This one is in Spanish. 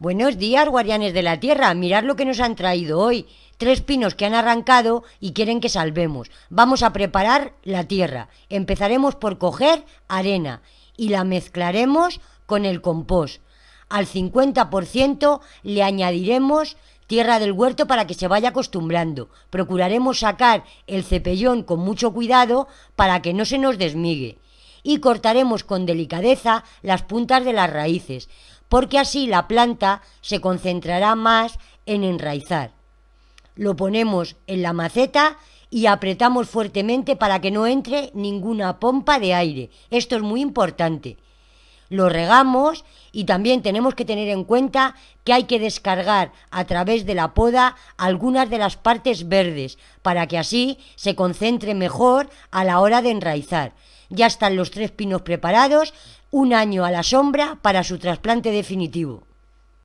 Buenos días, guardianes de la tierra. Mirad lo que nos han traído hoy. Tres pinos que han arrancado y quieren que salvemos. Vamos a preparar la tierra. Empezaremos por coger arena y la mezclaremos con el compost. Al 50% le añadiremos tierra del huerto para que se vaya acostumbrando. Procuraremos sacar el cepellón con mucho cuidado para que no se nos desmigue. Y cortaremos con delicadeza las puntas de las raíces porque así la planta se concentrará más en enraizar. Lo ponemos en la maceta y apretamos fuertemente para que no entre ninguna pompa de aire. Esto es muy importante. Lo regamos y también tenemos que tener en cuenta que hay que descargar a través de la poda algunas de las partes verdes para que así se concentre mejor a la hora de enraizar. Ya están los tres pinos preparados, un año a la sombra para su trasplante definitivo.